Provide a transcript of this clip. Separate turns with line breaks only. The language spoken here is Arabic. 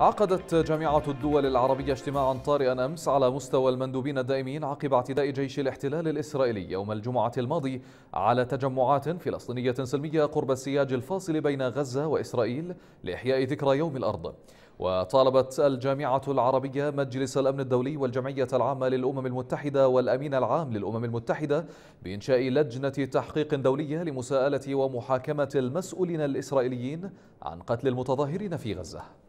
عقدت جامعة الدول العربية اجتماعا طارئا أمس على مستوى المندوبين الدائمين عقب اعتداء جيش الاحتلال الإسرائيلي يوم الجمعة الماضي على تجمعات فلسطينية سلمية قرب السياج الفاصل بين غزة وإسرائيل لإحياء ذكرى يوم الأرض وطالبت الجامعة العربية مجلس الأمن الدولي والجمعية العامة للأمم المتحدة والأمين العام للأمم المتحدة بإنشاء لجنة تحقيق دولية لمساءلة ومحاكمة المسؤولين الإسرائيليين عن قتل المتظاهرين في غزة